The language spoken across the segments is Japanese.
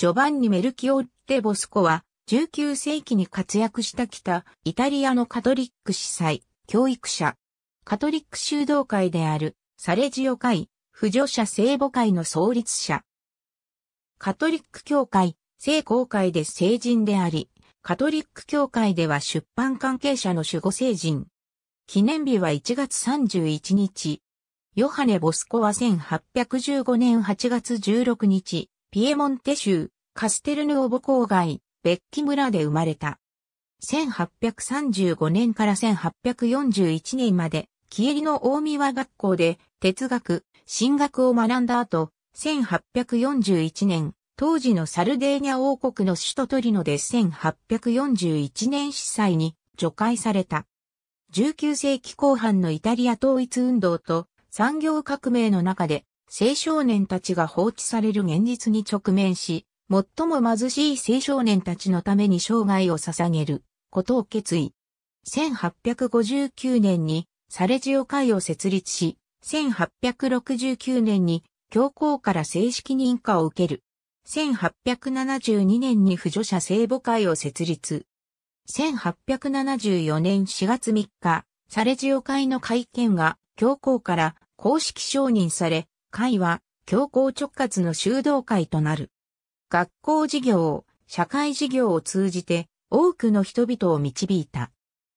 ジョバンニ・メルキオッテ・ボスコは、19世紀に活躍した北、イタリアのカトリック司祭、教育者、カトリック修道会である、サレジオ会、扶助者聖母会の創立者。カトリック教会、聖公会で聖人であり、カトリック教会では出版関係者の守護聖人。記念日は1月31日。ヨハネ・ボスコは1815年8月16日、ピエモンテ州、カステルヌオボ郊外、ベッキ村で生まれた。1835年から1841年まで、キエリの大宮学校で哲学、神学を学んだ後、1841年、当時のサルデーニャ王国の首都トリノで1841年司祭に除外された。19世紀後半のイタリア統一運動と産業革命の中で青少年たちが放置される現実に直面し、最も貧しい青少年たちのために生涯を捧げることを決意。1859年にサレジオ会を設立し、1869年に教皇から正式認可を受ける。1872年に扶助者聖母会を設立。1874年4月3日、サレジオ会の会見が教皇から公式承認され、会は、教皇直轄の修道会となる。学校事業、社会事業を通じて、多くの人々を導いた。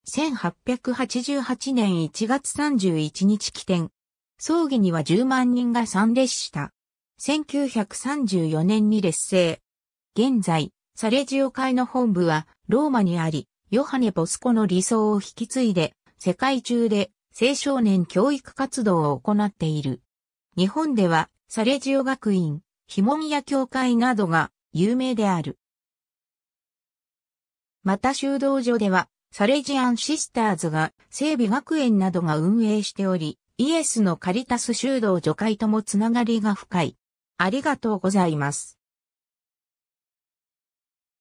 1888年1月31日起点。葬儀には10万人が参列した。1934年に劣勢。現在、サレジオ会の本部はローマにあり、ヨハネ・ボスコの理想を引き継いで、世界中で青少年教育活動を行っている。日本ではサレジオ学院、ヒモンヤ教会などが有名である。また修道所ではサレジアンシスターズが整備学園などが運営しており、イエスのカリタス修道女会ともつながりが深い。ありがとうございます。